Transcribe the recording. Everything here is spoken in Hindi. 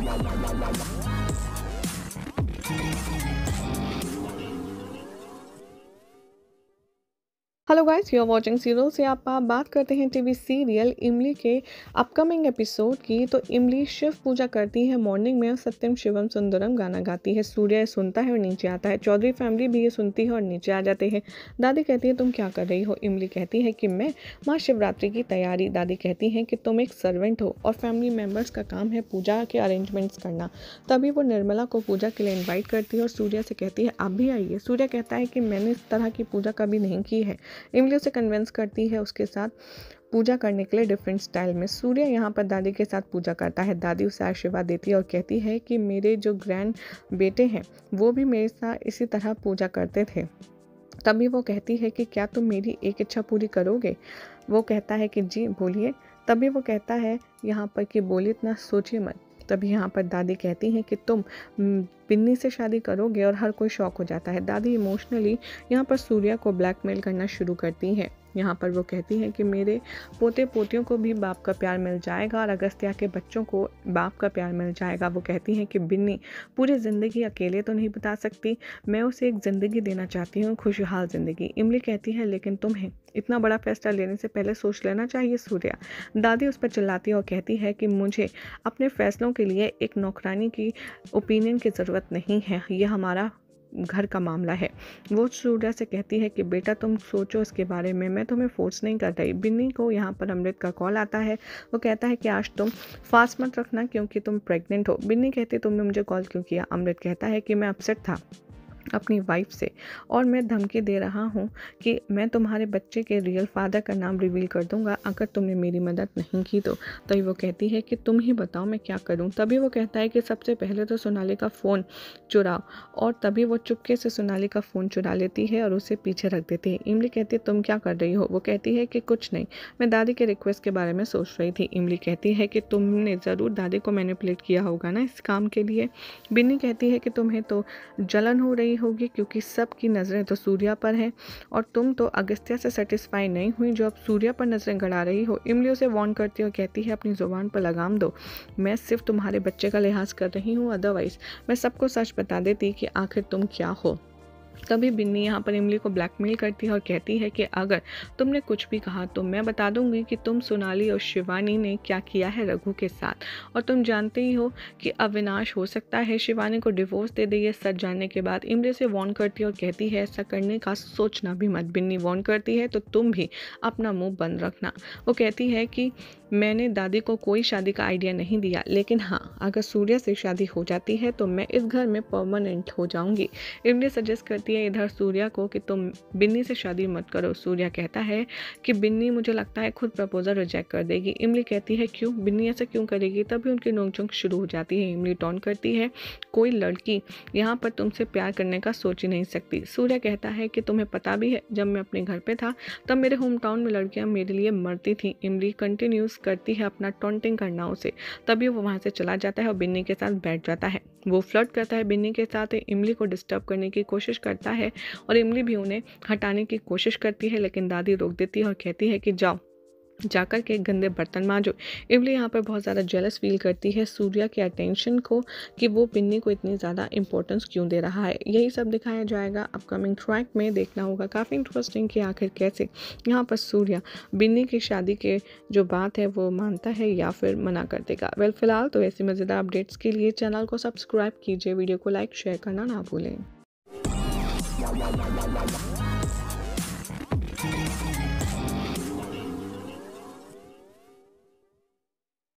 わあ hello guys you are watching zero से आप बात करते हैं टीवी सीरियल इमली के अपकमिंग एपिसोड की तो इमली शिव पूजा करती है मॉर्निंग में और सत्यम शिवम सुंदरम गाना गाती है सूर्य सुनता है और नीचे आता है चौधरी फैमिली भी ये सुनती है और नीचे आ जाते हैं दादी कहती है तुम क्या कर रही हो इमली कहती है कि मैं माँ शिवरात्रि की तैयारी दादी कहती हैं कि तुम एक सर्वेंट हो और फैमिली मेम्बर्स का काम है पूजा के अरेंजमेंट्स करना तभी वो निर्मला को पूजा के लिए इन्वाइट करती है और सूर्या से कहती है आप भी आइए सूर्या कहता है कि मैंने इस तरह की पूजा कभी नहीं की है इमली उसे कन्वेंस करती है उसके साथ पूजा करने के लिए डिफरेंट स्टाइल में सूर्य यहाँ पर दादी के साथ पूजा करता है दादी उसे आशीर्वाद देती है और कहती है कि मेरे जो ग्रैंड बेटे हैं वो भी मेरे साथ इसी तरह पूजा करते थे तभी वो कहती है कि क्या तुम मेरी एक इच्छा पूरी करोगे वो कहता है कि जी बोलिए तभी वो कहता है यहाँ पर कि बोलिए इतना सोचिए मत तभी यहाँ पर दादी कहती हैं कि तुम पिन्नी से शादी करोगे और हर कोई शौक हो जाता है दादी इमोशनली यहाँ पर सूर्या को ब्लैकमेल करना शुरू करती हैं यहाँ पर वो कहती हैं कि मेरे पोते पोतियों को भी बाप का प्यार मिल जाएगा और अगस्त्या के बच्चों को बाप का प्यार मिल जाएगा वो कहती हैं कि बिन्नी पूरी ज़िंदगी अकेले तो नहीं बता सकती मैं उसे एक ज़िंदगी देना चाहती हूँ खुशहाल ज़िंदगी इमली कहती है लेकिन तुम्हें इतना बड़ा फैसला लेने से पहले सोच लेना चाहिए सूर्या दादी उस पर चिल्लाती है और कहती है कि मुझे अपने फैसलों के लिए एक नौकरानी की ओपिनियन की ज़रूरत नहीं है यह हमारा घर का मामला है वो सूर्या से कहती है कि बेटा तुम सोचो इसके बारे में मैं तुम्हें फोर्स नहीं कर रही बिन्नी को यहाँ पर अमृत का कॉल आता है वो कहता है कि आज तुम फास्ट मत रखना क्योंकि तुम प्रेग्नेंट हो बिन्नी कहती तुमने मुझे कॉल क्यों किया अमृत कहता है कि मैं अपसेट था अपनी वाइफ से और मैं धमकी दे रहा हूँ कि मैं तुम्हारे बच्चे के रियल फादर का नाम रिवील कर दूंगा अगर तुमने मेरी मदद नहीं की तो तभी वो कहती है कि तुम ही बताओ मैं क्या करूँ तभी वो कहता है कि सबसे पहले तो सोनाली का फ़ोन चुराओ और तभी वो चुपके से सोनाली का फ़ोन चुरा लेती है और उसे पीछे रख देती है इमली कहती है तुम क्या कर रही हो वो कहती है कि कुछ नहीं मैं दादी के रिक्वेस्ट के बारे में सोच रही थी इमली कहती है कि तुमने ज़रूर दादी को मैनिपुलेट किया होगा ना इस काम के लिए बिन्नी कहती है कि तुम्हें तो जलन हो रही रही होगी क्योंकि सबकी नज़रें तो सूर्या पर हैं और तुम तो अगस्त्या से सेटिस्फाई नहीं हुई जो अब सूर्या पर नज़रें गड़ा रही हो इमली उसे वॉन करती और कहती है अपनी ज़ुबान पर लगाम दो मैं सिर्फ तुम्हारे बच्चे का लिहाज कर रही हूँ अदरवाइज़ मैं सबको सच बता देती कि आखिर तुम क्या हो तभी बिन्नी यहाँ पर इमली को ब्लैकमेल करती है और कहती है कि अगर तुमने कुछ भी कहा तो मैं बता दूंगी कि तुम सोनाली और शिवानी ने क्या किया है रघु के साथ और तुम जानते ही हो कि अविनाश हो सकता है शिवानी को डिवोर्स दे दे ये सच जानने के बाद इमली से वॉर्न करती है और कहती है ऐसा करने का सोचना भी मत बिन्नी वॉर्न करती है तो तुम भी अपना मुँह बंद रखना वो कहती है कि मैंने दादी को कोई शादी का आइडिया नहीं दिया लेकिन हाँ अगर सूर्या से शादी हो जाती है तो मैं इस घर में परमानेंट हो जाऊंगी इमली सजेस्ट कर कहती है इधर सूर्या को कि तुम बिन्नी से शादी मत करो सूर्या कहता है कि बिन्नी मुझे लगता है खुद प्रपोजल रिजेक्ट कर देगी इमली कहती है क्यों बिन्नी ऐसा क्यों करेगी तभी उनकी नोकझोंक शुरू हो जाती है इमली टॉन करती है कोई लड़की यहाँ पर तुमसे प्यार करने का सोच ही नहीं सकती सूर्या कहता है कि तुम्हें पता भी है जब मैं अपने घर पर था तब मेरे होम टाउन में लड़कियाँ मेरे लिए मरती थी इमली कंटिन्यूस करती है अपना टॉन्टिंग करना उसे तभी वो वहाँ से चला जाता है और बिन्नी के साथ बैठ जाता है वो फ्लर्ट करता है बिन्नी के साथ इमली को डिस्टर्ब करने की कोशिश कर करता है और इमली भी उन्हें हटाने की कोशिश करती है लेकिन दादी रोक देती है और कहती है कि जाओ जाकर के गंदे बर्तन मांजो इमली यहाँ पर बहुत ज़्यादा जेलस फील करती है सूर्या के अटेंशन को कि वो पिन्नी को इतनी ज़्यादा इंपॉर्टेंस क्यों दे रहा है यही सब दिखाया जाएगा अपकमिंग ट्रैक में देखना होगा काफ़ी इंटरेस्टिंग कि आखिर कैसे यहाँ पर सूर्या बिन्नी की शादी के जो बात है वो मानता है या फिर मना कर देगा वेल फिलहाल तो ऐसे मज़ेदार अपडेट्स के लिए चैनल को सब्सक्राइब कीजिए वीडियो को लाइक शेयर करना ना भूलें Thank you.